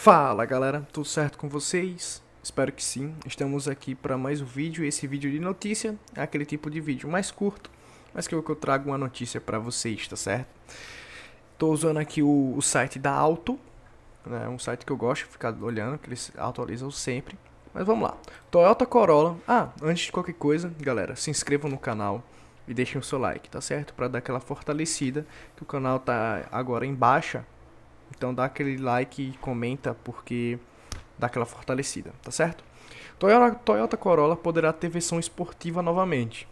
Fala galera, tudo certo com vocês? Espero que sim. Estamos aqui para mais um vídeo. Esse vídeo de notícia é aquele tipo de vídeo mais curto, mas que eu, trago uma notícia para vocês, tá certo? Estou usando aqui o, o, site da Auto, né? um site que eu gosto de ficar olhando, que eles atualizam sempre. Mas vamos lá. Toyota Corolla. Ah, antes de qualquer coisa, galera, se inscrevam no canal e deixem o seu like, tá certo? Para dar aquela fortalecida que o canal tá agora em baixa então dá aquele like e comenta porque dá aquela fortalecida, tá certo? Toyota, Toyota Corolla poderá ter versão esportiva novamente.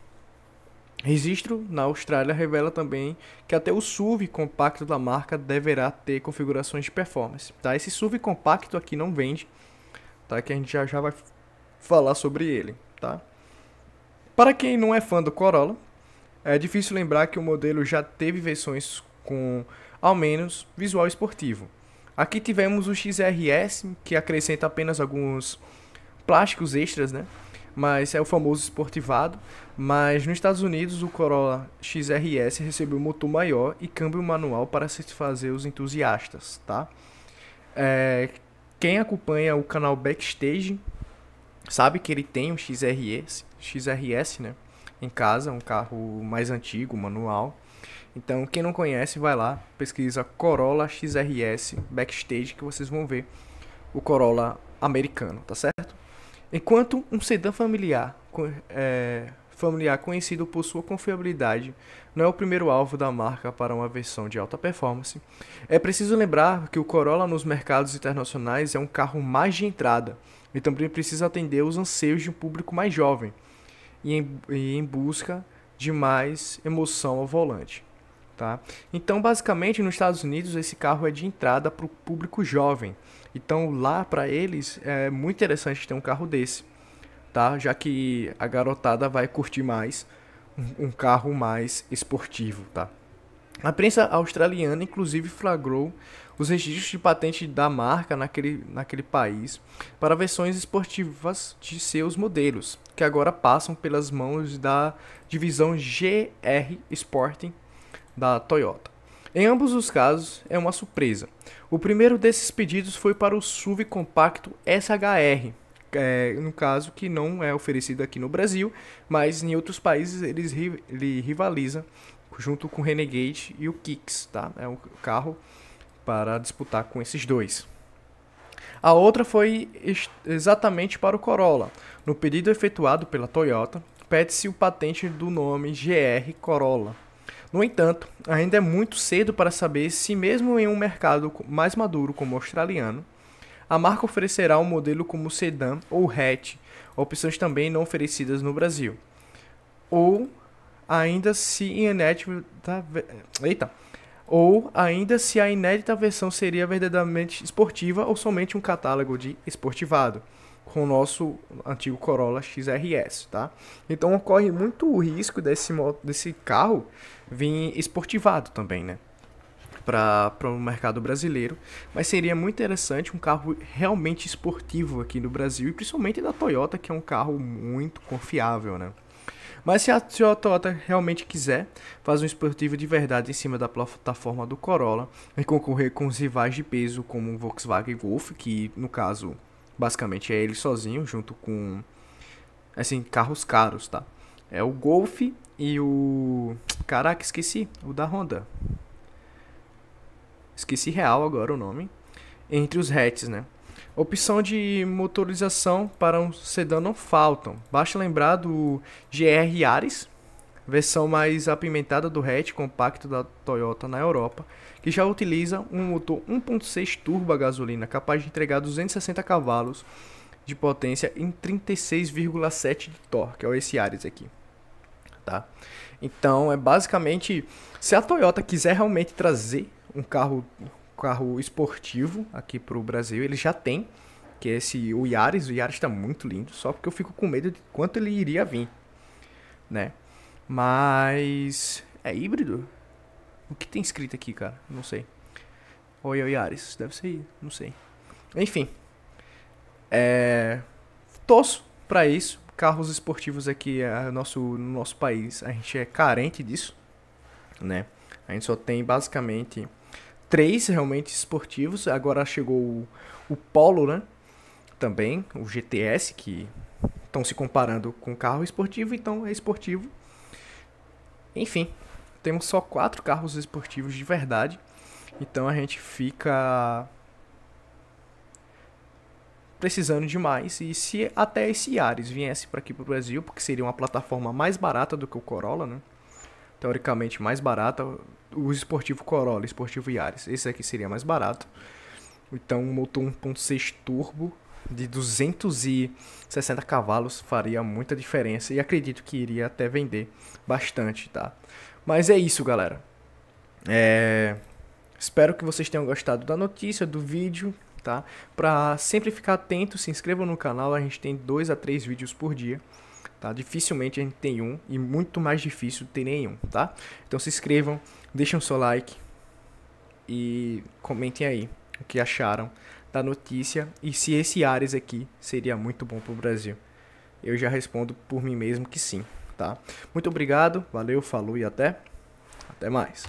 Registro na Austrália revela também que até o SUV compacto da marca deverá ter configurações de performance. Tá? Esse SUV compacto aqui não vende, tá? que a gente já, já vai falar sobre ele. Tá? Para quem não é fã do Corolla, é difícil lembrar que o modelo já teve versões com ao menos visual esportivo. Aqui tivemos o XRS, que acrescenta apenas alguns plásticos extras, né? Mas é o famoso esportivado. Mas nos Estados Unidos, o Corolla XRS recebeu motor maior e câmbio manual para satisfazer os entusiastas, tá? É, quem acompanha o canal Backstage sabe que ele tem um XRS, XRS, né? Em casa, um carro mais antigo, manual. Então, quem não conhece, vai lá, pesquisa Corolla XRS Backstage que vocês vão ver o Corolla americano, tá certo? Enquanto um sedã familiar, é, familiar conhecido por sua confiabilidade não é o primeiro alvo da marca para uma versão de alta performance, é preciso lembrar que o Corolla nos mercados internacionais é um carro mais de entrada e também precisa atender os anseios de um público mais jovem e em, e em busca de mais emoção ao volante. Tá? Então, basicamente, nos Estados Unidos, esse carro é de entrada para o público jovem. Então, lá para eles é muito interessante ter um carro desse, tá? já que a garotada vai curtir mais um, carro mais esportivo. Tá? A prensa australiana, inclusive, flagrou os registros de patente da marca naquele, naquele país para versões esportivas de seus modelos, que agora passam pelas mãos da divisão GR Sporting da Toyota. Em ambos os casos, é uma surpresa. O primeiro desses pedidos foi para o SUV compacto SHR, é, no caso que não é oferecido aqui no Brasil, mas em outros países ele, ele rivaliza junto com o Renegade e o Kicks, tá? É um carro para disputar com esses dois. A outra foi exatamente para o Corolla. No pedido efetuado pela Toyota, pede-se o patente do nome GR Corolla. No entanto, ainda é muito cedo para saber se, mesmo em um mercado mais maduro como o australiano, a marca oferecerá um modelo como sedã ou hatch, opções também não oferecidas no Brasil, ou ainda se inédita. Eita! Ou ainda se a inédita versão seria verdadeiramente esportiva ou somente um catálogo de esportivado, com o nosso antigo Corolla XRS, tá? Então ocorre muito o risco desse, desse carro vir esportivado também, né? para o mercado brasileiro, mas seria muito interessante um carro realmente esportivo aqui no Brasil e principalmente da Toyota, que é um carro muito confiável, né? Mas se a, se a Toyota realmente quiser fazer um esportivo de verdade em cima da plataforma do Corolla e concorrer com os rivais de peso como o Volkswagen Golf, que no caso basicamente é ele sozinho, junto com assim, carros caros, tá? É o Golf e o. Caraca, esqueci. O da Honda. Esqueci real agora o nome. Entre os hatches, né? Opção de motorização para um sedã não faltam. Basta lembrar do GR Ares, versão mais apimentada do hatch compacto da Toyota na Europa, que já utiliza um motor 1.6 turbo a gasolina, capaz de entregar 260 cavalos de potência em 36,7 de torque, é esse Ares aqui. Tá? Então, é basicamente, se a Toyota quiser realmente trazer um carro carro esportivo aqui pro Brasil, ele já tem, que é esse o Yaris, o Yaris está muito lindo, só porque eu fico com medo de quanto ele iria vir, né? Mas é híbrido? O que tem escrito aqui, cara? Não sei. Oi, é o Yaris, deve ser, não sei. Enfim. É torço para isso. Carros esportivos aqui é nosso, no nosso país, a gente é carente disso, né? A gente só tem basicamente três realmente esportivos. Agora chegou o, o Polo, né? Também, o GTS, que estão se comparando com carro esportivo, então é esportivo. Enfim, temos só quatro carros esportivos de verdade. Então a gente fica precisando de mais. E se até esse Ares viesse para aqui para o Brasil, porque seria uma plataforma mais barata do que o Corolla, né? Teoricamente mais barata, o esportivo Corolla, esportivo Yaris. Esse aqui seria mais barato. Então, um motor 1.6 turbo de 260 cavalos faria muita diferença e acredito que iria até vender bastante, tá? Mas é isso, galera. É... Espero que vocês tenham gostado da notícia, do vídeo, tá? Para sempre ficar atento, se inscrevam no canal, a gente tem dois a três vídeos por dia tá? Dificilmente a gente tem um e muito mais difícil ter nenhum, tá? Então se inscrevam, deixem o seu like e comentem aí o que acharam da notícia e se esse Ares aqui seria muito bom para o Brasil. Eu já respondo por mim mesmo que sim, tá? Muito obrigado, valeu, falou e até até mais.